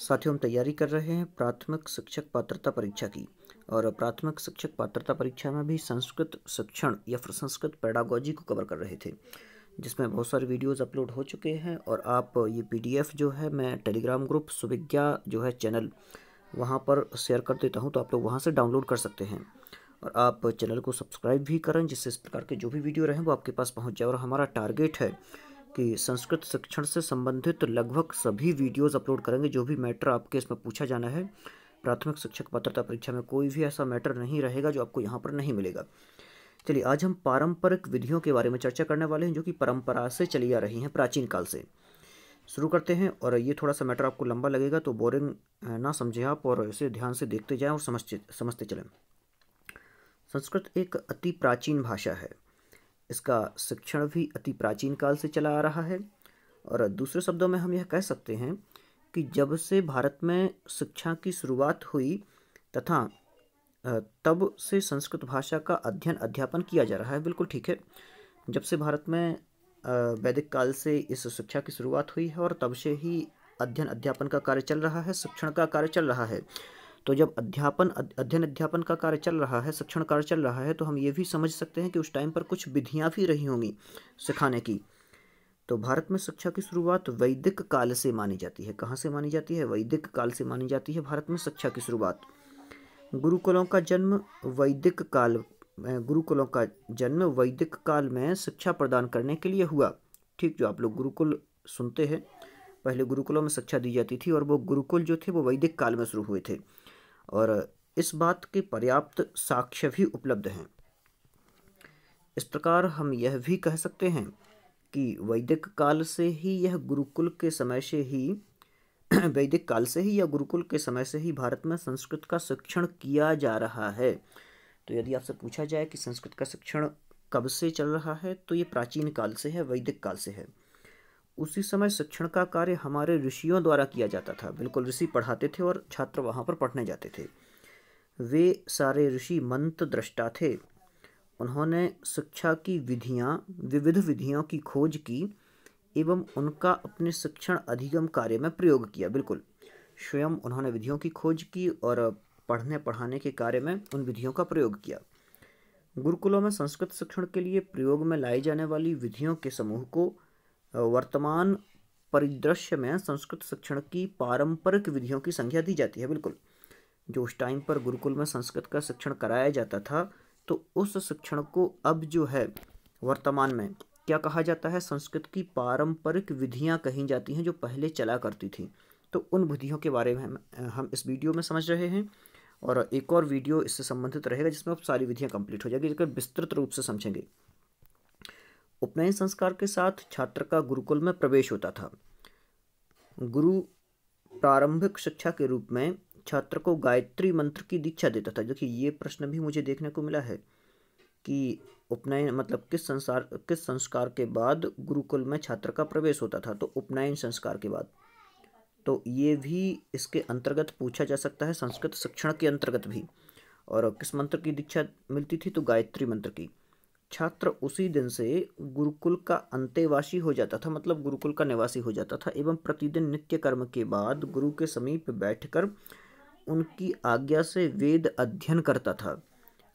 साथियों हम तैयारी कर रहे हैं प्राथमिक शिक्षक पात्रता परीक्षा की और प्राथमिक शिक्षक पात्रता परीक्षा में भी संस्कृत शिक्षण या फिर संस्कृत पैडागोजी को कवर कर रहे थे जिसमें बहुत सारे वीडियोस अपलोड हो चुके हैं और आप ये पीडीएफ जो है मैं टेलीग्राम ग्रुप सुविज्ञा जो है चैनल वहाँ पर शेयर कर देता हूँ तो आप लोग वहाँ से डाउनलोड कर सकते हैं और आप चैनल को सब्सक्राइब भी करें जिससे इस प्रकार के जो भी वीडियो रहें वो आपके पास पहुँच जाए और हमारा टारगेट है कि संस्कृत शिक्षण से संबंधित लगभग सभी वीडियोस अपलोड करेंगे जो भी मैटर आपके इसमें पूछा जाना है प्राथमिक शिक्षक पात्रता परीक्षा में कोई भी ऐसा मैटर नहीं रहेगा जो आपको यहाँ पर नहीं मिलेगा चलिए आज हम पारंपरिक विधियों के बारे में चर्चा करने वाले हैं जो कि परंपरा से चली आ रही हैं प्राचीन काल से शुरू करते हैं और ये थोड़ा सा मैटर आपको लंबा लगेगा तो बोरिंग ना समझें आप और इसे ध्यान से देखते जाएं और समझते समझते चलें संस्कृत एक अति प्राचीन भाषा है इसका शिक्षण भी अति प्राचीन काल से चला आ रहा है और दूसरे शब्दों में हम यह कह सकते हैं कि जब से भारत में शिक्षा की शुरुआत हुई तथा तब से संस्कृत भाषा का अध्ययन अध्यापन किया जा रहा है बिल्कुल ठीक है जब से भारत में वैदिक काल से इस शिक्षा की शुरुआत हुई है और तब से ही अध्ययन अध्यापन का कार्य चल रहा है शिक्षण का कार्य चल रहा है तो जब अध्यापन अध्ययन अध्यापन का कार्य चल रहा है शिक्षण कार्य चल रहा है तो हम ये भी समझ सकते हैं कि उस टाइम पर कुछ विधियाँ भी रही होंगी सिखाने की तो भारत में शिक्षा की शुरुआत वैदिक काल से मानी जाती है कहाँ से मानी जाती है वैदिक काल से मानी जाती है भारत में शिक्षा की शुरुआत गुरुकुलों का जन्म वैदिक काल गुरुकुलों का जन्म वैदिक काल में शिक्षा प्रदान करने के लिए हुआ ठीक जो आप लोग गुरुकुल सुनते हैं पहले गुरुकुलों में शिक्षा दी जाती थी और वो गुरुकुल जो थे वो वैदिक काल में शुरू हुए थे और इस बात के पर्याप्त साक्ष्य भी उपलब्ध हैं इस प्रकार हम यह भी कह सकते हैं कि वैदिक काल से ही यह गुरुकुल के समय से ही वैदिक काल से ही या गुरुकुल के समय से ही भारत में संस्कृत का शिक्षण किया जा रहा है तो यदि आपसे पूछा जाए कि संस्कृत का शिक्षण कब से चल रहा है तो ये प्राचीन काल से है वैदिक काल से है उसी समय शिक्षण का कार्य हमारे ऋषियों द्वारा किया जाता था बिल्कुल ऋषि पढ़ाते थे और छात्र वहाँ पर पढ़ने जाते थे वे सारे ऋषि मंत्र दृष्टा थे उन्होंने शिक्षा की विधियाँ विविध विधियों की खोज की एवं उनका अपने शिक्षण अधिगम कार्य में प्रयोग किया बिल्कुल स्वयं उन्होंने विधियों की खोज की और पढ़ने पढ़ाने के कार्य में उन विधियों का प्रयोग किया गुरुकुलों में संस्कृत शिक्षण के लिए प्रयोग में लाई जाने वाली विधियों के समूह को वर्तमान परिदृश्य में संस्कृत शिक्षण की पारंपरिक विधियों की संख्या दी जाती है बिल्कुल जो उस टाइम पर गुरुकुल में संस्कृत का शिक्षण कराया जाता था तो उस शिक्षण को अब जो है वर्तमान में क्या कहा जाता है संस्कृत की पारंपरिक विधियाँ कही जाती हैं जो पहले चला करती थी तो उन विधियों के बारे में हम, इस वीडियो में समझ रहे हैं और एक और वीडियो इससे संबंधित रहेगा जिसमें अब सारी विधियाँ कंप्लीट हो जाएगी जिसका विस्तृत रूप से समझेंगे उपनयन संस्कार के साथ छात्र का गुरुकुल में प्रवेश होता था गुरु प्रारंभिक शिक्षा के रूप में छात्र को गायत्री मंत्र की दीक्षा देता था देखिए ये प्रश्न भी मुझे देखने को मिला है कि उपनयन मतलब किस संसार किस संस्कार के बाद गुरुकुल में छात्र का प्रवेश होता था तो उपनयन संस्कार के बाद तो ये भी इसके अंतर्गत पूछा जा सकता है संस्कृत शिक्षण के अंतर्गत भी और किस मंत्र की दीक्षा मिलती थी तो गायत्री मंत्र की छात्र उसी दिन से गुरुकुल का अंतेवासी हो जाता था मतलब गुरुकुल का निवासी हो जाता था एवं प्रतिदिन नित्य कर्म के बाद गुरु के समीप बैठकर उनकी आज्ञा से वेद अध्ययन करता था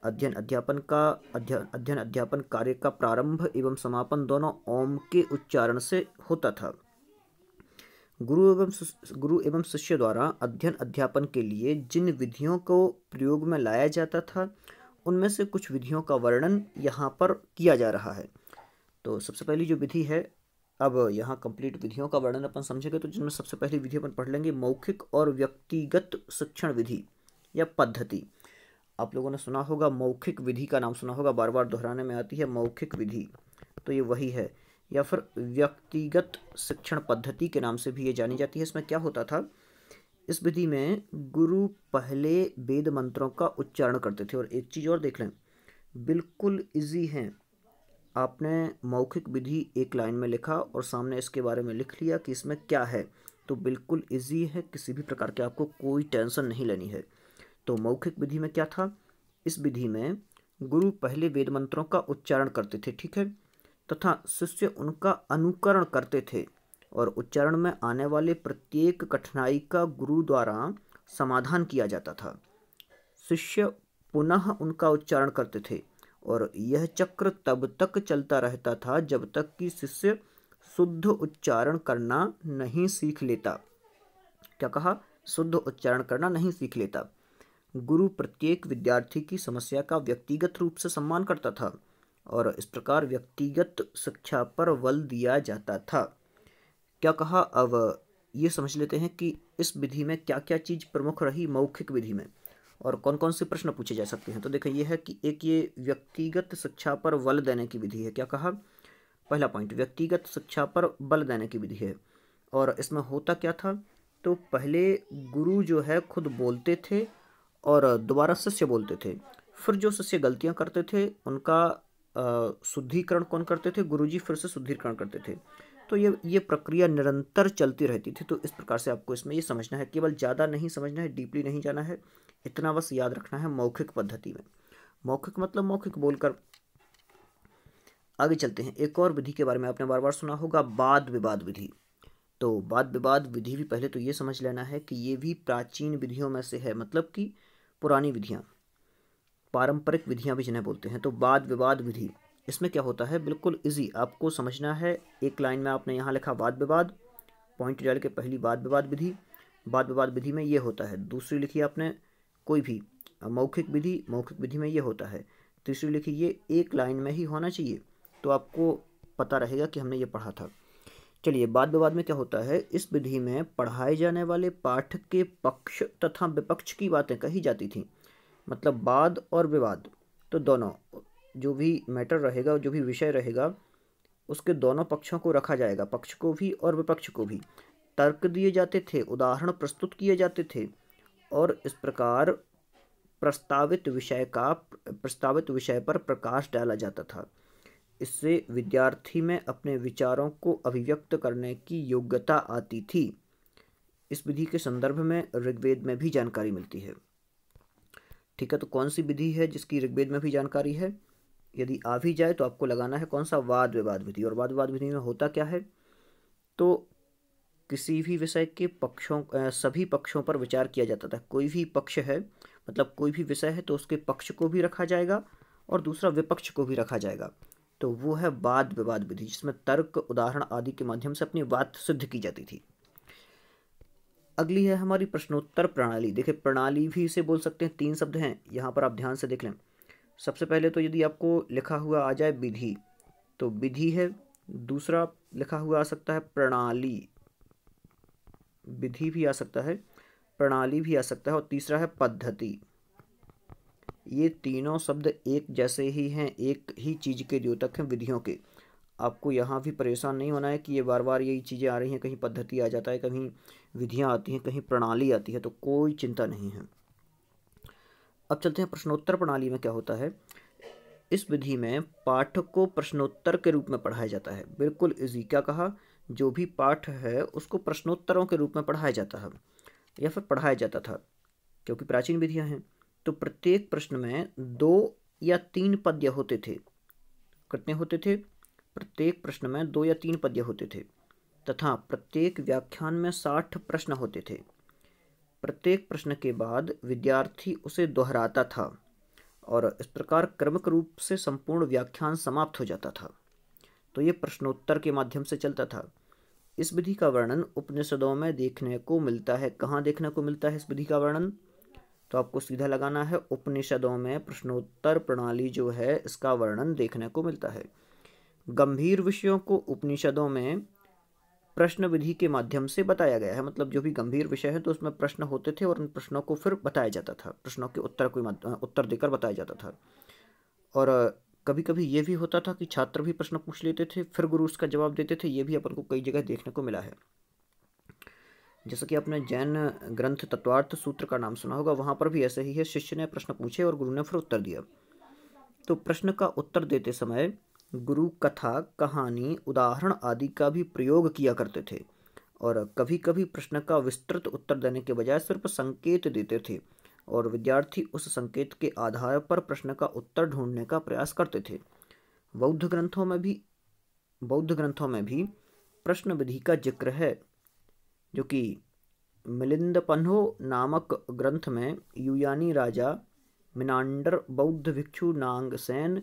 अध्ययन अध्यापन का अध्ययन अध्ययन अध्यापन कार्य का प्रारंभ एवं समापन दोनों ओम के उच्चारण से होता था गुरु एवं गुरु एवं शिष्य द्वारा अध्ययन अध्यापन के लिए जिन विधियों को प्रयोग में लाया जाता था उनमें से कुछ विधियों का वर्णन यहाँ पर किया जा रहा है तो सबसे पहली जो विधि है अब यहाँ कंप्लीट विधियों का वर्णन अपन समझेंगे तो जिनमें सबसे पहली विधि अपन पढ़ लेंगे मौखिक और व्यक्तिगत शिक्षण विधि या पद्धति आप लोगों ने सुना होगा मौखिक विधि का नाम सुना होगा बार बार दोहराने में आती है मौखिक विधि तो ये वही है या फिर व्यक्तिगत शिक्षण पद्धति के नाम से भी ये जानी जाती है इसमें क्या होता था इस विधि में गुरु पहले वेद मंत्रों का उच्चारण करते थे और एक चीज़ और देख लें बिल्कुल इजी है आपने मौखिक विधि एक लाइन में लिखा और सामने इसके बारे में लिख लिया कि इसमें क्या है तो बिल्कुल इजी है किसी भी प्रकार के आपको कोई टेंशन नहीं लेनी है तो मौखिक विधि में क्या था इस विधि में गुरु पहले वेद मंत्रों का उच्चारण करते थे ठीक है तथा शिष्य उनका अनुकरण करते थे और उच्चारण में आने वाले प्रत्येक कठिनाई का गुरु द्वारा समाधान किया जाता था शिष्य पुनः उनका उच्चारण करते थे और यह चक्र तब तक चलता रहता था जब तक कि शिष्य शुद्ध उच्चारण करना नहीं सीख लेता क्या कहा शुद्ध उच्चारण करना नहीं सीख लेता गुरु प्रत्येक विद्यार्थी की समस्या का व्यक्तिगत रूप से सम्मान करता था और इस प्रकार व्यक्तिगत शिक्षा पर बल दिया जाता था क्या कहा अब ये समझ लेते हैं कि इस विधि में क्या क्या चीज़ प्रमुख रही मौखिक विधि में और कौन कौन से प्रश्न पूछे जा सकते हैं तो देखें यह है कि एक ये व्यक्तिगत शिक्षा पर बल देने की विधि है क्या कहा पहला पॉइंट व्यक्तिगत शिक्षा पर बल देने की विधि है और इसमें होता क्या था तो पहले गुरु जो है खुद बोलते थे और दोबारा शिष्य बोलते थे फिर जो शिष्य गलतियाँ करते थे उनका शुद्धिकरण कौन करते थे गुरुजी फिर से शुद्धिकरण करते थे तो ये ये प्रक्रिया निरंतर चलती रहती थी तो इस प्रकार से आपको इसमें ये समझना है केवल ज़्यादा नहीं समझना है डीपली नहीं जाना है इतना बस याद रखना है मौखिक पद्धति में मौखिक मतलब मौखिक बोलकर आगे चलते हैं एक और विधि के बारे में आपने बार बार सुना होगा वाद विवाद विधि तो वाद विवाद विधि भी पहले तो ये समझ लेना है कि ये भी प्राचीन विधियों में से है मतलब कि पुरानी विधियाँ पारंपरिक विधियाँ भी जिन्हें बोलते हैं तो वाद विवाद विधि इसमें क्या होता है बिल्कुल इजी आपको समझना है एक लाइन में आपने यहाँ लिखा वाद विवाद पॉइंट डाल के पहली वाद विवाद विधि वाद विवाद विधि में ये होता है दूसरी लिखी आपने कोई भी मौखिक विधि मौखिक विधि में ये होता है तीसरी लिखी ये एक लाइन में ही होना चाहिए तो आपको पता रहेगा कि हमने ये पढ़ा था चलिए वाद विवाद में क्या होता है इस विधि में पढ़ाए जाने वाले पाठ के पक्ष तथा विपक्ष की बातें कही जाती थीं मतलब वाद और विवाद तो दोनों जो भी मैटर रहेगा जो भी विषय रहेगा उसके दोनों पक्षों को रखा जाएगा पक्ष को भी और विपक्ष को भी तर्क दिए जाते थे उदाहरण प्रस्तुत किए जाते थे और इस प्रकार प्रस्तावित विषय का प्रस्तावित विषय पर प्रकाश डाला जाता था इससे विद्यार्थी में अपने विचारों को अभिव्यक्त करने की योग्यता आती थी इस विधि के संदर्भ में ऋग्वेद में भी जानकारी मिलती है ठीक है तो कौन सी विधि है जिसकी ऋग्वेद में भी जानकारी है यदि आ भी जाए तो आपको लगाना है कौन सा वाद विवाद विधि और वाद विवाद विधि में होता क्या है तो किसी भी विषय के पक्षों सभी पक्षों पर विचार किया जाता था कोई भी पक्ष है मतलब कोई भी विषय है तो उसके पक्ष को भी रखा जाएगा और दूसरा विपक्ष को भी रखा जाएगा तो वो है वाद विवाद विधि जिसमें तर्क उदाहरण आदि के माध्यम से अपनी बात सिद्ध की जाती थी अगली है हमारी प्रश्नोत्तर प्रणाली देखिए प्रणाली भी इसे बोल सकते हैं तीन शब्द हैं यहाँ पर आप ध्यान से देख लें सबसे पहले तो यदि आपको लिखा हुआ आ जाए विधि तो विधि है दूसरा लिखा हुआ आ सकता है प्रणाली विधि भी आ सकता है प्रणाली भी आ सकता है और तीसरा है पद्धति ये तीनों शब्द एक जैसे ही हैं एक ही चीज़ के द्योतक हैं विधियों के आपको यहाँ भी परेशान नहीं होना है कि ये बार बार यही चीज़ें आ रही हैं कहीं पद्धति आ जाता है कहीं विधियाँ आती हैं कहीं प्रणाली आती है तो कोई चिंता नहीं है अब चलते हैं प्रश्नोत्तर प्रणाली में क्या होता है इस विधि में पाठ को प्रश्नोत्तर के रूप में पढ़ाया जाता है बिल्कुल इजी क्या कहा जो भी पाठ है उसको प्रश्नोत्तरों के रूप में पढ़ाया जाता है या फिर पढ़ाया जाता था क्योंकि प्राचीन विधियां हैं तो प्रत्येक प्रश्न में दो या तीन पद्य होते थे कितने होते थे प्रत्येक प्रश्न में दो या तीन पद्य होते थे तथा प्रत्येक व्याख्यान में साठ प्रश्न होते थे प्रत्येक प्रश्न के बाद विद्यार्थी उसे दोहराता था और इस प्रकार क्रमिक रूप से संपूर्ण व्याख्यान समाप्त हो जाता था तो ये प्रश्नोत्तर के माध्यम से चलता था इस विधि का वर्णन उपनिषदों में देखने को मिलता है कहाँ देखने को मिलता है इस विधि का वर्णन तो आपको सीधा लगाना है उपनिषदों में प्रश्नोत्तर प्रणाली जो है इसका वर्णन देखने को मिलता है गंभीर विषयों को उपनिषदों में प्रश्न विधि के माध्यम से बताया गया है मतलब जो भी गंभीर विषय है तो उसमें प्रश्न होते थे और उन प्रश्नों को फिर बताया जाता था प्रश्नों के उत्तर को उत्तर देकर बताया जाता था और कभी कभी ये भी होता था कि छात्र भी प्रश्न पूछ लेते थे फिर गुरु उसका जवाब देते थे ये भी अपन को कई जगह देखने को मिला है जैसा कि आपने जैन ग्रंथ तत्वार्थ सूत्र का नाम सुना होगा वहाँ पर भी ऐसे ही है शिष्य ने प्रश्न पूछे और गुरु ने फिर उत्तर दिया तो प्रश्न का उत्तर देते समय गुरु कथा कहानी उदाहरण आदि का भी प्रयोग किया करते थे और कभी कभी प्रश्न का विस्तृत उत्तर देने के बजाय सिर्फ संकेत देते थे और विद्यार्थी उस संकेत के आधार पर प्रश्न का उत्तर ढूंढने का प्रयास करते थे बौद्ध ग्रंथों में भी बौद्ध ग्रंथों में भी प्रश्न विधि का जिक्र है जो कि मिलिंद पन्हो नामक ग्रंथ में यूयानी राजा मिनांडर बौद्ध भिक्षु नांगसेन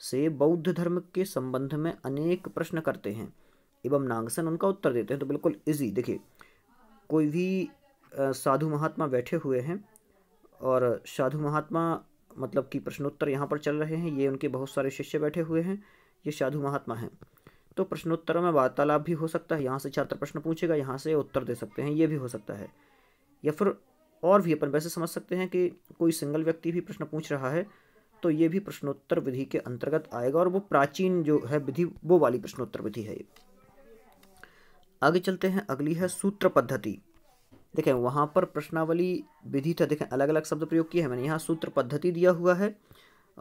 से बौद्ध धर्म के संबंध में अनेक प्रश्न करते हैं एवं नागसन उनका उत्तर देते हैं तो बिल्कुल इजी देखिए कोई भी साधु महात्मा बैठे हुए हैं और साधु महात्मा मतलब कि प्रश्नोत्तर यहाँ पर चल रहे हैं ये उनके बहुत सारे शिष्य बैठे हुए हैं ये साधु महात्मा हैं तो प्रश्नोत्तर में वार्तालाप भी हो सकता है यहाँ से छात्र प्रश्न पूछेगा यहाँ से उत्तर दे सकते हैं ये भी हो सकता है या फिर और भी अपन वैसे समझ सकते हैं कि कोई सिंगल व्यक्ति भी प्रश्न पूछ रहा है तो ये भी प्रश्नोत्तर विधि के अंतर्गत आएगा और वो प्राचीन जो है विधि वो वाली प्रश्नोत्तर विधि है आगे चलते हैं अगली है सूत्र पद्धति देखें वहाँ पर प्रश्नावली विधि था देखें अलग अलग शब्द प्रयोग किए हैं मैंने यहाँ सूत्र पद्धति दिया हुआ है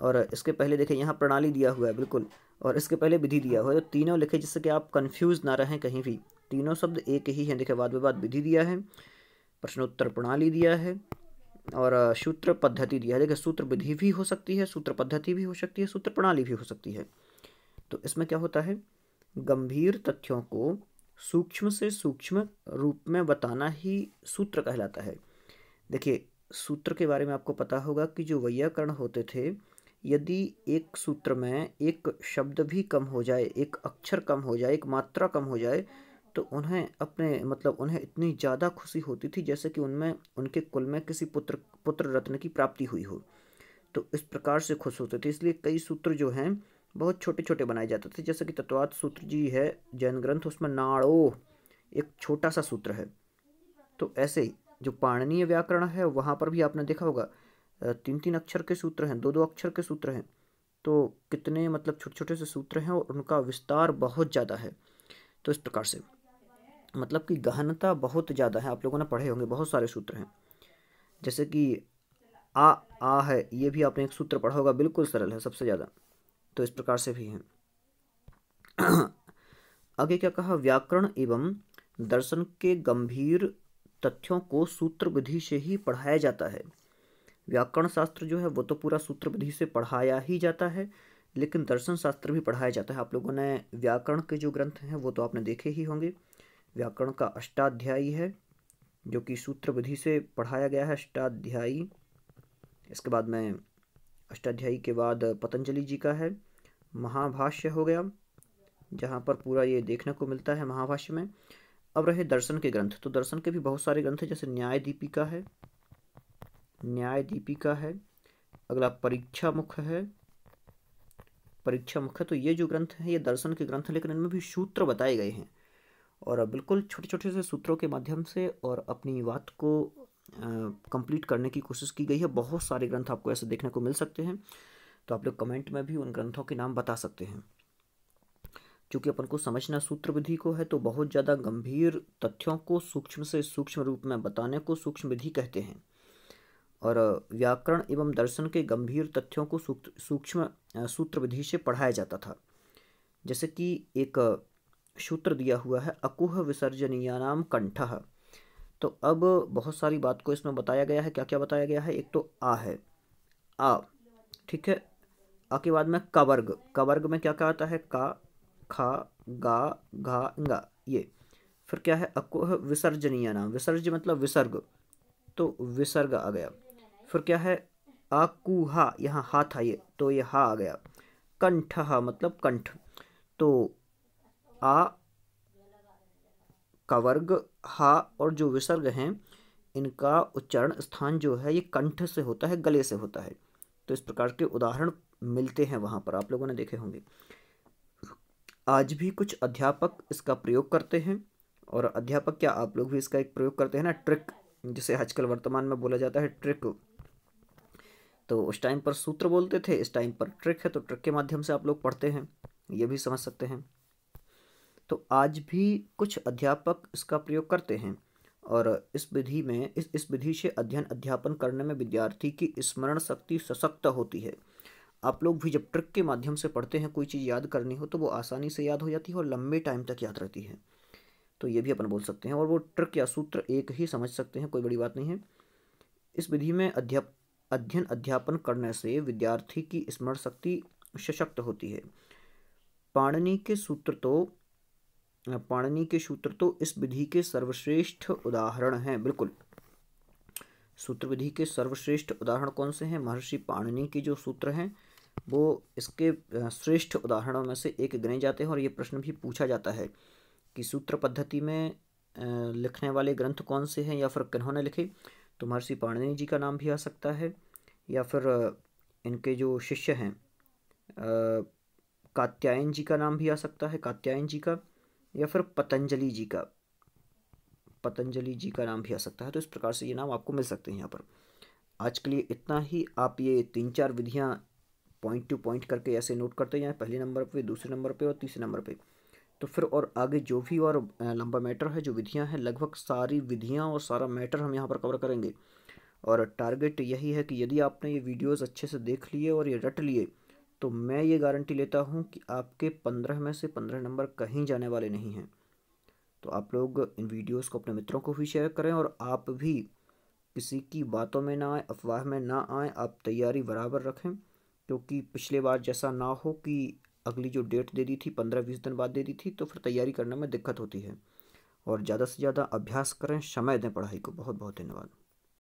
और इसके पहले देखें यहाँ प्रणाली दिया हुआ है बिल्कुल और इसके पहले विधि दिया हुआ है तो तीनों लिखे जिससे कि आप कन्फ्यूज़ ना रहें कहीं भी तीनों शब्द एक ही हैं देखें वाद विवाद विधि दिया है प्रश्नोत्तर प्रणाली दिया है और सूत्र पद्धति दिया है देखिए सूत्र विधि भी हो सकती है सूत्र पद्धति भी हो सकती है सूत्र प्रणाली भी हो सकती है तो इसमें क्या होता है गंभीर तथ्यों को सूक्ष्म से सूक्ष्म रूप में बताना ही सूत्र कहलाता है देखिए सूत्र के बारे में आपको पता होगा कि जो वैयाकरण होते थे यदि एक सूत्र में एक शब्द भी कम हो जाए एक अक्षर कम हो जाए एक मात्रा कम हो जाए तो उन्हें अपने मतलब उन्हें इतनी ज़्यादा खुशी होती थी जैसे कि उनमें उनके कुल में किसी पुत्र पुत्र रत्न की प्राप्ति हुई हो तो इस प्रकार से खुश होते थे इसलिए कई सूत्र जो हैं बहुत छोटे छोटे बनाए जाते थे जैसे कि तत्वात सूत्र जी है जैन ग्रंथ उसमें नाड़ो एक छोटा सा सूत्र है तो ऐसे ही जो पाणनीय व्याकरण है वहाँ पर भी आपने देखा होगा तीन तीन अक्षर के सूत्र हैं दो दो अक्षर के सूत्र हैं तो कितने मतलब छोटे छोटे से सूत्र हैं और उनका विस्तार बहुत ज़्यादा है तो इस प्रकार से मतलब कि गहनता बहुत ज़्यादा है आप लोगों ने पढ़े होंगे बहुत सारे सूत्र हैं जैसे कि आ आ है ये भी आपने एक सूत्र पढ़ा होगा बिल्कुल सरल है सबसे ज़्यादा तो इस प्रकार से भी है आगे क्या कहा व्याकरण एवं दर्शन के गंभीर तथ्यों को सूत्र विधि से ही पढ़ाया जाता है व्याकरण शास्त्र जो है वो तो पूरा सूत्र विधि से पढ़ाया ही जाता है लेकिन दर्शन शास्त्र भी पढ़ाया जाता है आप लोगों ने व्याकरण के जो ग्रंथ हैं वो तो आपने देखे ही होंगे व्याकरण का अष्टाध्यायी है जो कि सूत्र विधि से पढ़ाया गया है अष्टाध्यायी इसके बाद में अष्टाध्यायी के बाद पतंजलि जी का है महाभाष्य हो गया जहाँ पर पूरा ये देखने को मिलता है महाभाष्य में अब रहे दर्शन के ग्रंथ तो दर्शन के भी बहुत सारे ग्रंथ हैं जैसे न्याय दीपिका है न्याय दीपिका है अगला परीक्षा मुख है परीक्षा मुख है तो ये जो ग्रंथ है ये दर्शन के ग्रंथ लेकिन इनमें भी सूत्र बताए गए हैं और बिल्कुल छोटे छोटे से सूत्रों के माध्यम से और अपनी बात को कंप्लीट करने की कोशिश की गई है बहुत सारे ग्रंथ आपको ऐसे देखने को मिल सकते हैं तो आप लोग कमेंट में भी उन ग्रंथों के नाम बता सकते हैं चूँकि अपन को समझना सूत्र विधि को है तो बहुत ज़्यादा गंभीर तथ्यों को सूक्ष्म से सूक्ष्म रूप में बताने को सूक्ष्म विधि कहते हैं और व्याकरण एवं दर्शन के गंभीर तथ्यों को सूक्ष्म सूत्र विधि से पढ़ाया जाता था जैसे कि एक सूत्र दिया हुआ है अकुह नाम कंठ तो अब बहुत सारी बात को इसमें बताया गया है क्या क्या बताया गया है एक तो आ है आ ठीक है आ के बाद में कवर्ग कवर्ग में क्या क्या आता है का खा गा घा गा ये फिर क्या है अकुह विसर्जनीया नाम विसर्ज मतलब विसर्ग तो विसर्ग आ गया फिर क्या है आकुहा यहाँ हाथ था ये तो ये हा आ गया कंठ मतलब कंठ तो आ का वर्ग हा और जो विसर्ग हैं इनका उच्चारण स्थान जो है ये कंठ से होता है गले से होता है तो इस प्रकार के उदाहरण मिलते हैं वहाँ पर आप लोगों ने देखे होंगे आज भी कुछ अध्यापक इसका प्रयोग करते हैं और अध्यापक क्या आप लोग भी इसका एक प्रयोग करते हैं ना ट्रिक जिसे आजकल वर्तमान में बोला जाता है ट्रिक तो उस टाइम पर सूत्र बोलते थे इस टाइम पर ट्रिक है तो ट्रिक के माध्यम से आप लोग पढ़ते हैं ये भी समझ सकते हैं तो आज भी कुछ अध्यापक इसका प्रयोग करते हैं और इस विधि में इस इस विधि से अध्ययन अध्यापन करने में विद्यार्थी की स्मरण शक्ति सशक्त होती है आप लोग भी जब ट्रिक के माध्यम से पढ़ते हैं कोई चीज़ याद करनी हो तो वो आसानी से याद हो जाती है और लंबे टाइम तक याद रहती है तो ये भी अपन बोल सकते हैं और वो ट्रिक या सूत्र एक ही समझ सकते हैं कोई बड़ी बात नहीं है इस विधि में अध्याप अध्ययन अध्यापन करने से विद्यार्थी की स्मरण शक्ति सशक्त होती है पाणनी के सूत्र तो पाणिनि के सूत्र तो इस विधि के सर्वश्रेष्ठ उदाहरण हैं बिल्कुल सूत्र विधि के सर्वश्रेष्ठ उदाहरण कौन से हैं महर्षि पाणिनि के जो सूत्र हैं वो इसके श्रेष्ठ उदाहरणों में से एक गिने जाते हैं और ये प्रश्न भी पूछा जाता है कि सूत्र पद्धति में लिखने वाले ग्रंथ कौन से हैं या फिर किन्होंने लिखे तो महर्षि पाणिनि जी का नाम भी आ सकता है या फिर इनके जो शिष्य हैं कात्यायन जी का नाम भी आ सकता है कात्यायन जी का या फिर पतंजलि जी का पतंजलि जी का नाम भी आ सकता है तो इस प्रकार से ये नाम आपको मिल सकते हैं यहाँ पर आज के लिए इतना ही आप ये तीन चार विधियाँ पॉइंट टू पॉइंट करके ऐसे नोट करते जाएँ पहले नंबर पे दूसरे नंबर पे और तीसरे नंबर पे तो फिर और आगे जो भी और लंबा मैटर है जो विधियाँ हैं लगभग सारी विधियाँ और सारा मैटर हम यहाँ पर कवर करेंगे और टारगेट यही है कि यदि आपने ये वीडियोज़ अच्छे से देख लिए और ये रट लिए तो मैं ये गारंटी लेता हूँ कि आपके पंद्रह में से पंद्रह नंबर कहीं जाने वाले नहीं हैं तो आप लोग इन वीडियोस को अपने मित्रों को भी शेयर करें और आप भी किसी की बातों में ना आए अफवाह में ना आए आप तैयारी बराबर रखें क्योंकि तो पिछले बार जैसा ना हो कि अगली जो डेट दे दी थी पंद्रह बीस दिन बाद दे दी थी तो फिर तैयारी करने में दिक्कत होती है और ज़्यादा से ज़्यादा अभ्यास करें समय दें पढ़ाई को बहुत बहुत धन्यवाद